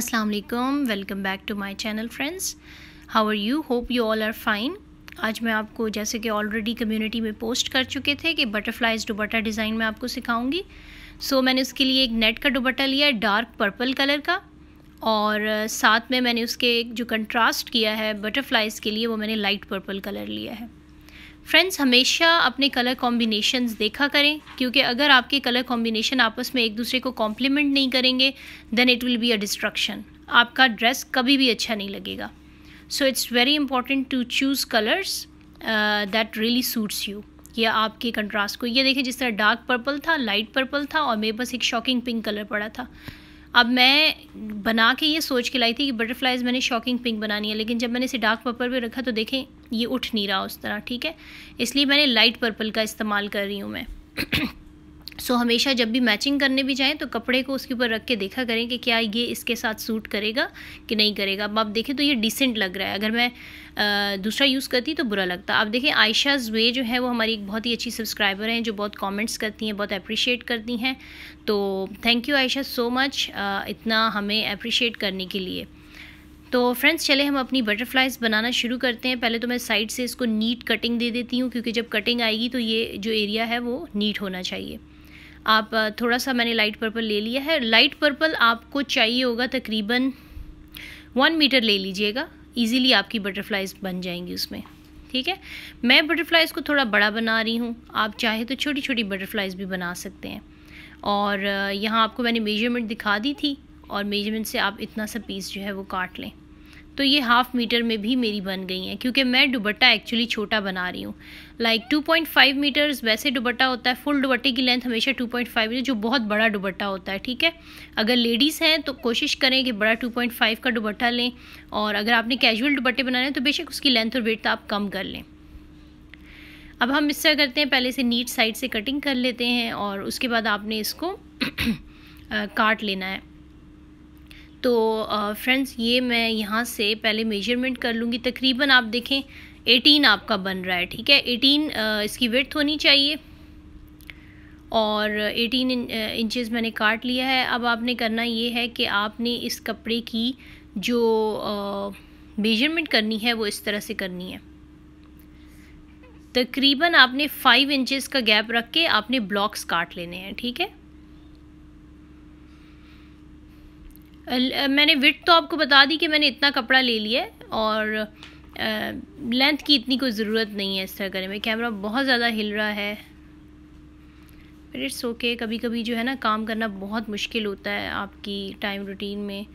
अस्सलाम वालेकुम welcome back to my channel friends how are you hope you all are fine आज मैं आपको जैसे कि ऑलरेडी कम्युनिटी में पोस्ट कर चुके थे कि बटरफ्लाइज दुबट्टा डिज़ाइन मैं आपको सिखाऊंगी सो so, मैंने उसके लिए एक नेट का दुबट्टा लिया है डार्क पर्पल कलर का और साथ में मैंने उसके जो कंट्रास्ट किया है बटरफ्लाइज़ के लिए वो मैंने लाइट पर्पल कलर लिया है फ्रेंड्स हमेशा अपने कलर कॉम्बिनेशंस देखा करें क्योंकि अगर आपके कलर कॉम्बिनेशन आपस में एक दूसरे को कॉम्प्लीमेंट नहीं करेंगे then it will be a distraction आपका ड्रेस कभी भी अच्छा नहीं लगेगा so it's very important to choose colours that really suits you या आपके कंट्रास्ट को ये देखें जिस तरह डार्क पर्पल था लाइट पर्पल था और मेरे पास एक शॉकिंग पिंक कलर पड़ा था अब मैं बना के ये सोच के लाई थी कि बटरफ्लाइज़ मैंने शॉकिंग पिंक बनानी है लेकिन जब मैंने इसे डार्क पर्पल पे रखा तो देखें ये उठ नहीं रहा उस तरह ठीक है इसलिए मैंने लाइट पर्पल का इस्तेमाल कर रही हूँ मैं सो हमेशा जब भी मैचिंग करने भी जाएँ तो कपड़े को उसके ऊपर रख के देखा करें कि क्या ये इसके साथ सूट करेगा कि नहीं करेगा अब आप देखें तो ये डिसेंट लग रहा है अगर मैं दूसरा यूज़ करती तो बुरा लगता आप देखें आयशा वे जो है वो हमारी एक बहुत ही अच्छी सब्सक्राइबर हैं जो बहुत कमेंट्स करती हैं बहुत अप्रिशिएट करती हैं तो thank you Ayesha so much इतना हमें अप्रिशिएट करने के लिए तो फ्रेंड्स चले हम अपनी बटरफ्लाइज बनाना शुरू करते हैं पहले तो मैं साइड से इसको नीट कटिंग दे देती हूँ क्योंकि जब कटिंग आएगी तो ये जो एरिया है वो नीट होना चाहिए आप थोड़ा सा मैंने लाइट पर्पल ले लिया है लाइट पर्पल आपको चाहिए होगा तकरीबन वन मीटर ले लीजिएगा ईजिली आपकी बटरफ्लाइज बन जाएंगी उसमें ठीक है मैं बटरफ्लाइज़ को थोड़ा बड़ा बना रही हूँ आप चाहे तो छोटी छोटी बटरफ्लाइज़ भी बना सकते हैं और यहाँ आपको मैंने मेजरमेंट दिखा दी थी और मेजरमेंट से आप इतना सा पीस जो है वो काट लें तो ये हाफ़ मीटर में भी मेरी बन गई हैं क्योंकि मैं दुबट्टा एक्चुअली छोटा बना रही हूँ like two point five metres वैसे दुबट्टा होता है फुल दुबट्टे की लेंथ हमेशा टू पॉइंट फाइव जो बहुत बड़ा दुबट्टा होता है ठीक है अगर लेडीज़ हैं तो कोशिश करें कि बड़ा टू पॉइंट फाइव का दुबट्टा लें और अगर आपने कैजुअल दुबट्टे बनाने हैं तो बेशक उसकी लेंथ और वेट आप कम कर लें अब हम इस तरह करते हैं पहले से नीट साइड से कटिंग कर लेते हैं और उसके बाद आपने इसको काट लेना है तो फ्रेंड्स ये मैं यहाँ से पहले मेजरमेंट कर लूँगी तकरीबन आप देखें एटीन आपका बन रहा है ठीक है एटीन इसकी विर्थ होनी चाहिए और एटीन इंचेस मैंने काट लिया है अब आपने करना ये है कि आपने इस कपड़े की जो मेजरमेंट करनी है वो इस तरह से करनी है तकरीबन आपने फाइव इंचेस का गैप रख के आपने ब्लॉक्स काट लेने हैं ठीक है मैंने विथ तो आपको बता दी कि मैंने इतना कपड़ा ले लिया है और लेंथ की इतनी कोई ज़रूरत नहीं है इस तरह करने में कैमरा बहुत ज़्यादा हिल रहा है फिर इट्स ओके कभी कभी जो है ना काम करना बहुत मुश्किल होता है आपकी टाइम रूटीन में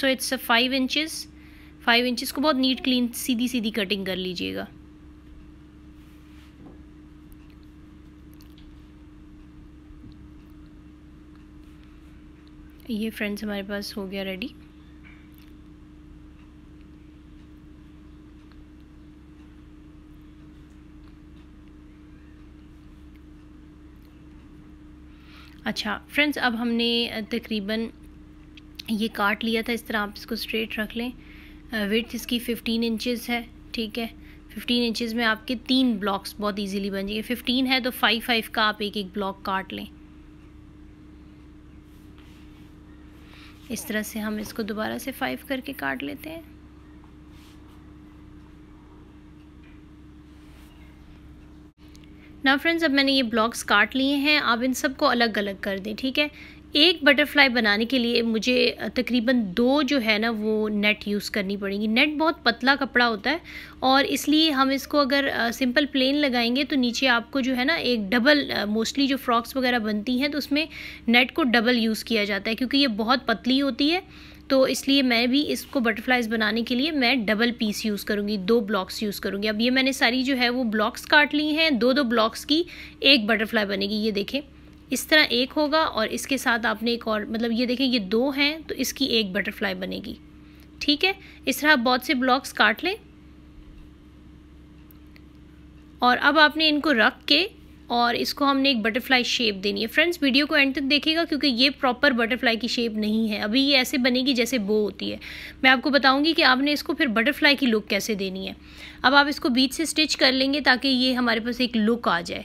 so it's five inches five inches को बहुत नीट क्लीन सीधी सीधी कटिंग कर लीजिएगा ये फ्रेंड्स हमारे पास हो गया रेडी अच्छा फ्रेंड्स अब हमने तकरीबन ये काट लिया था इस तरह आप इसको स्ट्रेट रख लें विथ इसकी फ़िफ्टीन इंचेस है ठीक है फ़िफ्टीन इंचेस में आपके तीन ब्लॉक्स बहुत इजीली बन जाएंगे फ़िफ्टीन है तो फाइव फाइव का आप एक एक ब्लॉक काट लें इस तरह से हम इसको दोबारा से फाइव करके काट लेते हैं ना फ्रेंड्स अब मैंने ये ब्लॉक्स काट लिए हैं आप इन सबको अलग अलग कर दें ठीक है एक बटरफ्लाई बनाने के लिए मुझे तकरीबन दो जो है ना वो नेट यूज़ करनी पड़ेगी नेट बहुत पतला कपड़ा होता है और इसलिए हम इसको अगर सिंपल प्लेन लगाएंगे तो नीचे आपको जो है ना एक डबल मोस्टली जो फ्रॉक्स वगैरह बनती हैं तो उसमें नेट को डबल यूज़ किया जाता है क्योंकि ये बहुत पतली होती है तो इसलिए मैं भी इसको बटरफ्लाइज़ बनाने के लिए मैं डबल पीस यूज़ करूँगी दो ब्लॉक्स यूज़ करूँगी अब ये मैंने सारी जो है वो ब्लॉक्स काट ली हैं दो दो ब्लॉक्स की एक बटरफ्लाई बनेगी ये देखें इस तरह एक होगा और इसके साथ आपने एक और मतलब ये देखें ये दो हैं तो इसकी एक बटरफ्लाई बनेगी ठीक है इस तरह आप बहुत से ब्लॉक्स काट लें और अब आपने इनको रख के और इसको हमने एक बटरफ्लाई शेप देनी है फ्रेंड्स वीडियो को एंड तक देखिएगा क्योंकि ये प्रॉपर बटरफ्लाई की शेप नहीं है अभी ये ऐसे बनेगी जैसे बो होती है मैं आपको बताऊंगी कि आपने इसको फिर बटरफ्लाई की लुक कैसे देनी है अब आप इसको बीच से स्टिच कर लेंगे ताकि ये हमारे पास एक लुक आ जाए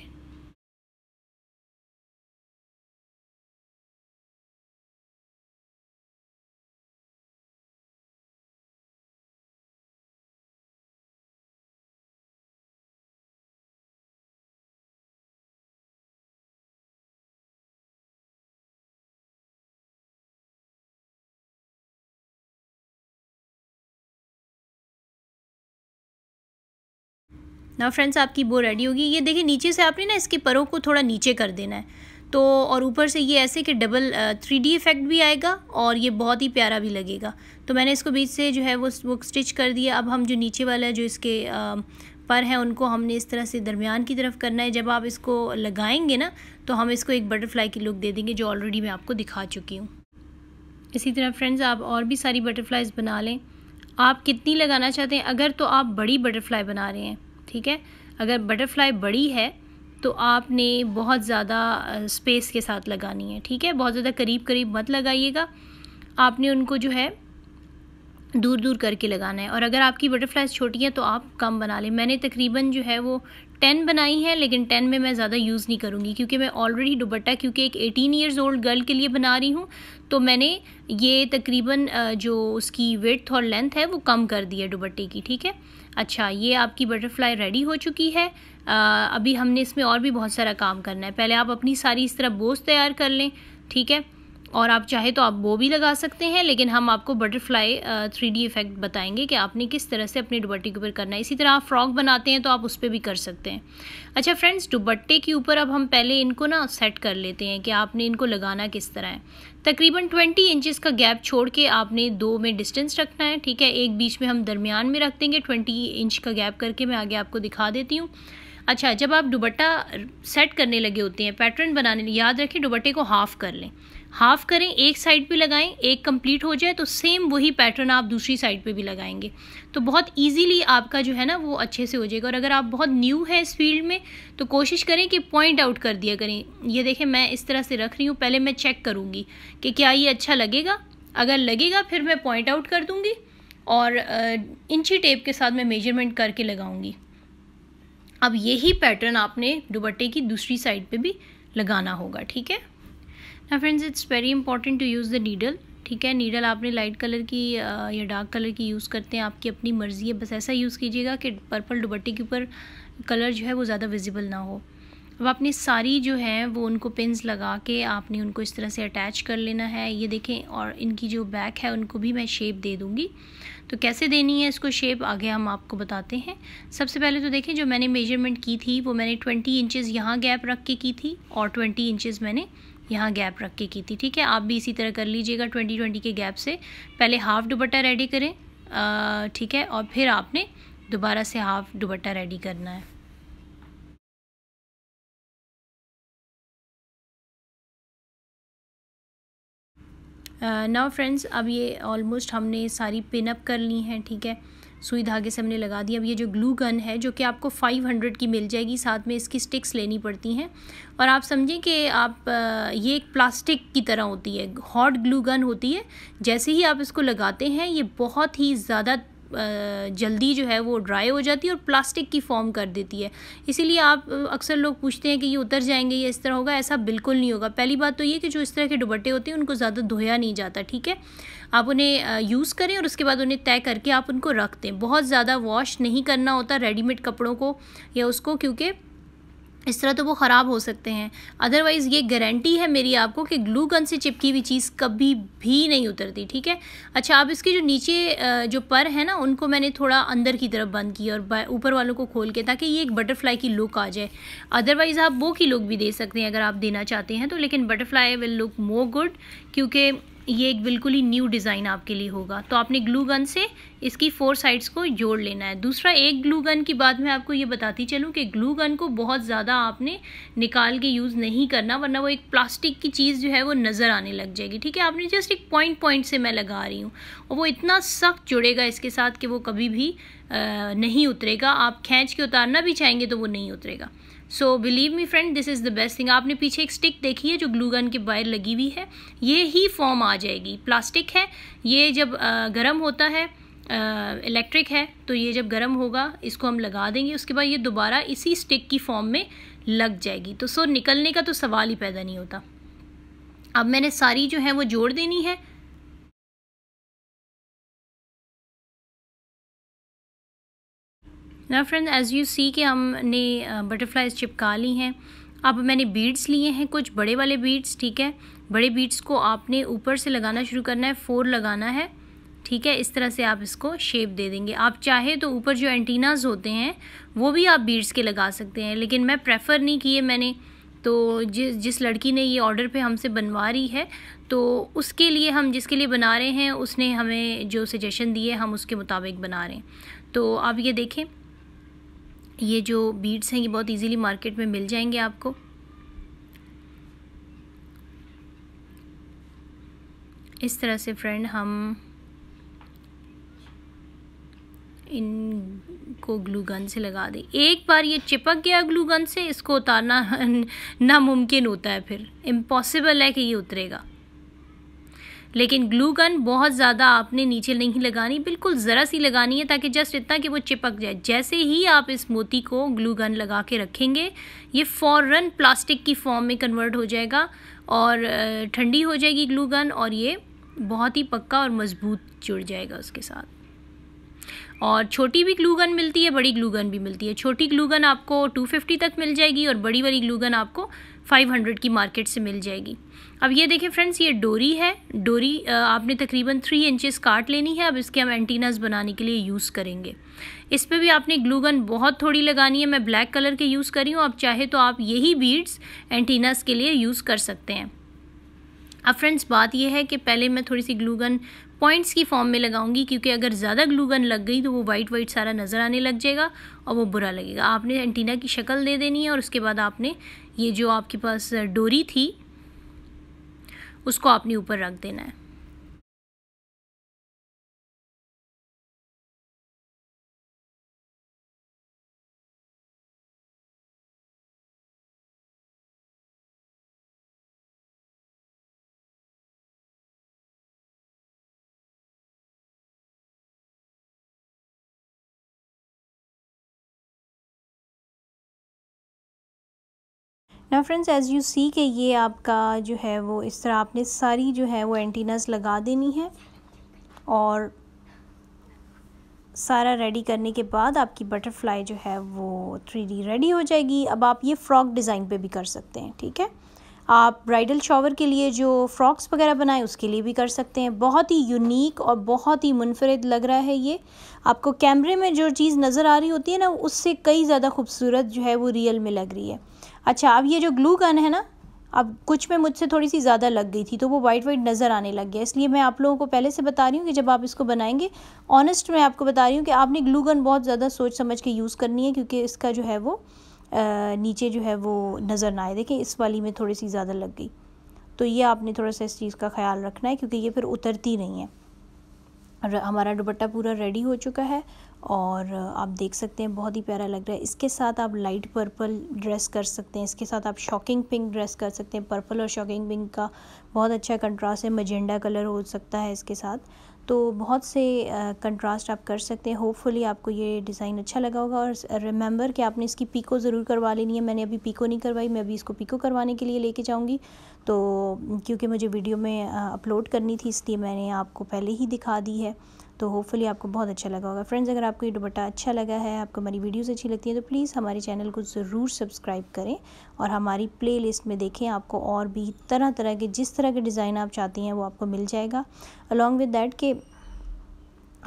ना फ्रेंड्स आपकी बो रेडी होगी ये देखिए नीचे से आपने ना इसके परों को थोड़ा नीचे कर देना है तो और ऊपर से ये ऐसे कि डबल थ्री डी इफ़ेक्ट भी आएगा और ये बहुत ही प्यारा भी लगेगा तो मैंने इसको बीच से जो है वो वो स्टिच कर दिया अब हम जो नीचे वाला है जो इसके आ, पर है उनको हमने इस तरह से दरमियान की तरफ करना है जब आप इसको लगाएंगे ना तो हम इसको एक बटरफ्लाई की लुक दे देंगे जो ऑलरेडी मैं आपको दिखा चुकी हूँ इसी तरह फ्रेंड्स आप और भी सारी बटरफ्लाइज़ बना लें आप कितनी लगाना चाहते हैं अगर तो आप बड़ी बटरफ्लाई बना रहे हैं ठीक है अगर बटरफ्लाई बड़ी है तो आपने बहुत ज़्यादा स्पेस के साथ लगानी है ठीक है बहुत ज़्यादा करीब करीब मत लगाइएगा आपने उनको जो है दूर दूर करके लगाना है और अगर आपकी बटरफ्लाइज छोटी हैं तो आप कम बना लें मैंने तकरीबन जो है वो टेन बनाई है लेकिन टेन में मैं ज़्यादा यूज़ नहीं करूँगी क्योंकि मैं ऑलरेडी दुबट्टा क्योंकि एक एटीन ईयर्स ओल्ड गर्ल के लिए बना रही हूँ तो मैंने ये तकरीबन जो उसकी विथ और लेंथ है वो कम कर दी है दुबट्टे की ठीक है अच्छा ये आपकी बटरफ्लाई रेडी हो चुकी है आ, अभी हमने इसमें और भी बहुत सारा काम करना है पहले आप अपनी सारी इस तरह बोस तैयार कर लें ठीक है और आप चाहे तो आप वो भी लगा सकते हैं लेकिन हम आपको बटरफ्लाई थ्री डी इफ़ेक्ट बताएंगे कि आपने किस तरह से अपने दुबट्टे के ऊपर करना है इसी तरह आप फ्रॉक बनाते हैं तो आप उस पर भी कर सकते हैं अच्छा फ्रेंड्स दुबट्टे के ऊपर अब हम पहले इनको ना सेट कर लेते हैं कि आपने इनको लगाना किस तरह है तकरीबन ट्वेंटी इंचज़ का गैप छोड़ के आपने दो में डिस्टेंस रखना है ठीक है एक बीच में हम दरमियान में रख देंगे ट्वेंटी इंच का गैप करके मैं आगे आपको दिखा देती हूँ अच्छा जब आप दुबट्टा सेट करने लगे होते हैं पैटर्न बनाने याद रखें दुबट्टे को हाफ़ कर लें हाफ करें एक साइड पे लगाएं एक कंप्लीट हो जाए तो सेम वही पैटर्न आप दूसरी साइड पे भी लगाएंगे तो बहुत इजीली आपका जो है ना वो अच्छे से हो जाएगा और अगर आप बहुत न्यू हैं इस फील्ड में तो कोशिश करें कि पॉइंट आउट कर दिया करें ये देखें मैं इस तरह से रख रही हूँ पहले मैं चेक करूँगी कि क्या ये अच्छा लगेगा अगर लगेगा फिर मैं पॉइंट आउट कर दूँगी और इंची टेप के साथ मैं मेजरमेंट करके लगाऊँगी अब यही पैटर्न आपने दुबट्टे की दूसरी साइड पर भी लगाना होगा ठीक है ना friends it's very important to use the needle ठीक है नीडल आपने लाइट कलर की या डार्क कलर की यूज़ करते हैं आपकी अपनी मर्ज़ी है बस ऐसा यूज़ कीजिएगा कि पर्पल दुबट्टे के ऊपर कलर जो है वो ज़्यादा विजिबल ना हो अब आपने सारी जो है वो उनको पिंस लगा के आपने उनको इस तरह से अटैच कर लेना है ये देखें और इनकी जो बैक है उनको भी मैं शेप दे दूँगी तो कैसे देनी है इसको शेप आगे हम आपको बताते हैं सबसे पहले तो देखें जो मैंने मेजरमेंट की थी वो मैंने ट्वेंटी इंचज़ यहाँ गैप रख के की थी और ट्वेंटी इंचज़ मैंने यहाँ गैप रख के की थी ठीक है आप भी इसी तरह कर लीजिएगा ट्वेंटी ट्वेंटी के गैप से पहले हाफ दुपट्टा रेडी करें ठीक है और फिर आपने दोबारा से हाफ दुपट्टा रेडी करना है नाउ uh, फ्रेंड्स अब ये ऑलमोस्ट हमने सारी पिनअप कर ली हैं ठीक है सुई धागे से हमने लगा दिया अब ये जो ग्लू गन है जो कि आपको 500 की मिल जाएगी साथ में इसकी स्टिक्स लेनी पड़ती हैं और आप समझें कि आप ये एक प्लास्टिक की तरह होती है हॉट ग्लू गन होती है जैसे ही आप इसको लगाते हैं ये बहुत ही ज़्यादा जल्दी जो है वो ड्राई हो जाती है और प्लास्टिक की फॉर्म कर देती है इसीलिए आप अक्सर लोग पूछते हैं कि ये उतर जाएंगे या इस तरह होगा ऐसा बिल्कुल नहीं होगा पहली बात तो ये कि जो इस तरह के दुबट्टे होते हैं उनको ज़्यादा धोया नहीं जाता ठीक है आप उन्हें यूज़ करें और उसके बाद उन्हें तय करके आप उनको रख दें बहुत ज़्यादा वॉश नहीं करना होता रेडीमेड कपड़ों को या उसको क्योंकि इस तरह तो वो ख़राब हो सकते हैं अदरवाइज़ ये गारंटी है मेरी आपको कि ग्लू गन से चिपकी हुई चीज़ कभी भी नहीं उतरती ठीक है अच्छा अब इसके जो नीचे जो पर है ना उनको मैंने थोड़ा अंदर की तरफ बंद किया और ऊपर वालों को खोल के ताकि ये एक बटरफ्लाई की लुक आ जाए अदरवाइज़ आप वो की लुक भी दे सकते हैं अगर आप देना चाहते हैं तो लेकिन butterfly will look more good क्योंकि ये एक बिल्कुल ही न्यू डिज़ाइन आपके लिए होगा तो आपने ग्लू गन से इसकी फोर साइड्स को जोड़ लेना है दूसरा एक ग्लू गन की बात मैं आपको ये बताती चलूँ कि ग्लू गन को बहुत ज़्यादा आपने निकाल के यूज़ नहीं करना वरना वो एक प्लास्टिक की चीज़ जो है वो नज़र आने लग जाएगी ठीक है आपने जस्ट एक पॉइंट पॉइंट से मैं लगा रही हूँ और वो इतना सख्त जुड़ेगा इसके साथ कि वो कभी भी आ, नहीं उतरेगा आप खींच के उतारना भी चाहेंगे तो वो नहीं उतरेगा so believe me friend this is the best thing आपने पीछे एक स्टिक देखी है जो ग्लू गन के वायर लगी हुई है ये ही फॉर्म आ जाएगी प्लास्टिक है ये जब गर्म होता है इलेक्ट्रिक है तो ये जब गर्म होगा इसको हम लगा देंगे उसके बाद ये दोबारा इसी स्टिक की फॉर्म में लग जाएगी तो सो निकलने का तो सवाल ही पैदा नहीं होता अब मैंने सारी जो है वो जोड़ देनी है ना फ्रेंड एज़ यू सी कि हमने बटरफ्लाइज चिपका ली हैं अब मैंने बीड्स लिए हैं कुछ बड़े वाले बीड्स ठीक है बड़े बीड्स को आपने ऊपर से लगाना शुरू करना है फोर लगाना है ठीक है इस तरह से आप इसको शेप दे देंगे आप चाहे तो ऊपर जो एंटीनाज होते हैं वो भी आप बीड्स के लगा सकते हैं लेकिन मैं प्रेफर नहीं किए मैंने तो जिस जिस लड़की ने ये ऑर्डर पे हमसे बनवा रही है तो उसके लिए हम जिसके लिए बना रहे हैं उसने हमें जो सजेशन दिए हम उसके मुताबिक बना रहे हैं तो आप ये देखें ये जो बीड्स हैं ये बहुत इजीली मार्केट में मिल जाएंगे आपको इस तरह से फ्रेंड हम इनको ग्लू गन से लगा दें एक बार ये चिपक गया ग्लू गन से इसको उतारना नामुमकिन होता है फिर इम्पॉसिबल है कि ये उतरेगा लेकिन ग्लू गन बहुत ज़्यादा आपने नीचे नहीं लगानी बिल्कुल ज़रा सी लगानी है ताकि जस्ट इतना कि वो चिपक जाए जैसे ही आप इस मोती को ग्लू गन लगा के रखेंगे ये फ़ौर प्लास्टिक की फॉर्म में कन्वर्ट हो जाएगा और ठंडी हो जाएगी ग्लू गन और ये बहुत ही पक्का और मज़बूत जुड़ जाएगा उसके साथ और छोटी भी ग्लू गन मिलती है बड़ी ग्लू गन भी मिलती है छोटी ग्लू गन आपको 250 तक मिल जाएगी और बड़ी वाली ग्लू गन आपको 500 की मार्केट से मिल जाएगी अब ये देखिए फ्रेंड्स ये डोरी है डोरी आपने तकरीबन थ्री इंचेस काट लेनी है अब इसके हम एंटीनास बनाने के लिए यूज़ करेंगे इस पर भी आपने ग्लूगन बहुत थोड़ी लगानी है मैं ब्लैक कलर के यूज़ करी हूँ आप चाहे तो आप यही बीड्स एंटीनास के लिए यूज़ कर सकते हैं अब फ्रेंड्स बात यह है कि पहले मैं थोड़ी सी ग्लूगन पॉइंट्स की फॉर्म में लगाऊंगी क्योंकि अगर ज़्यादा ग्लूगन लग गई तो वो वाइट वाइट सारा नज़र आने लग जाएगा और वो बुरा लगेगा आपने एंटीना की शक्ल दे देनी है और उसके बाद आपने ये जो आपके पास डोरी थी उसको आपने ऊपर रख देना है ना फ्रेंड्स एज़ यू सी के ये आपका जो है वो इस तरह आपने सारी जो है वो एंटीनास लगा देनी है और सारा रेडी करने के बाद आपकी बटरफ्लाई जो है वो थ्री रेडी हो जाएगी अब आप ये फ़्रॉक डिज़ाइन पे भी कर सकते हैं ठीक है आप ब्राइडल शॉवर के लिए जो फ़्रॉक्स वगैरह बनाएं उसके लिए भी कर सकते हैं बहुत ही यूनिक और बहुत ही मुनफरद लग रहा है ये आपको कैमरे में जो चीज़ नज़र आ रही होती है ना उससे कई ज़्यादा खूबसूरत जो है वो रियल में लग रही है अच्छा अब ये जो ग्लू गन है ना अब कुछ में मुझसे थोड़ी सी ज़्यादा लग गई थी तो वो वाइट वाइट नज़र आने लग गया इसलिए मैं आप लोगों को पहले से बता रही हूँ कि जब आप इसको बनाएंगे ऑनेस्ट मैं आपको बता रही हूँ कि आपने ग्लू गन बहुत ज़्यादा सोच समझ के यूज़ करनी है क्योंकि इसका जो है वो आ, नीचे जो है वो नज़र ना आए देखें इस वाली में थोड़ी सी ज़्यादा लग गई तो ये आपने थोड़ा सा इस चीज़ का ख्याल रखना है क्योंकि ये फिर उतरती नहीं है हमारा दुपट्टा पूरा रेडी हो चुका है और आप देख सकते हैं बहुत ही प्यारा लग रहा है इसके साथ आप लाइट पर्पल ड्रेस कर सकते हैं इसके साथ आप शॉकिंग पिंक ड्रेस कर सकते हैं पर्पल और शॉकिंग पिंक का बहुत अच्छा कंट्रास्ट है मजेंडा कलर हो सकता है इसके साथ तो बहुत से कंट्रास्ट आप कर सकते हैं होपफुली आपको ये डिज़ाइन अच्छा लगा होगा और रिमेंबर कि आपने इसकी पीको ज़रूर करवा लेनी है मैंने अभी पीको नहीं करवाई मैं अभी इसको पीको करवाने के लिए लेके जाऊंगी तो क्योंकि मुझे वीडियो में अपलोड करनी थी इसलिए मैंने आपको पहले ही दिखा दी है तो होपफुली आपको बहुत अच्छा लगा होगा फ्रेंड्स अगर आपको ये दुपट्टा अच्छा लगा है आपको हमारी वीडियोज़ अच्छी लगती है तो प्लीज़ हमारे चैनल को ज़रूर सब्सक्राइब करें और हमारी प्ले में देखें आपको और भी तरह तरह के जिस तरह के डिज़ाइन आप चाहती हैं वो आपको मिल जाएगा अलॉन्ग विद डैट के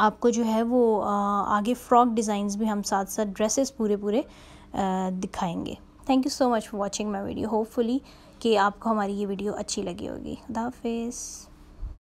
आपको जो है वो आगे फ्रॉक डिज़ाइंस भी हम साथ साथ ड्रेसेस पूरे पूरे दिखाएंगे thank you so much for watching my video hopefully कि आपको हमारी ये वीडियो अच्छी लगी होगी खुदा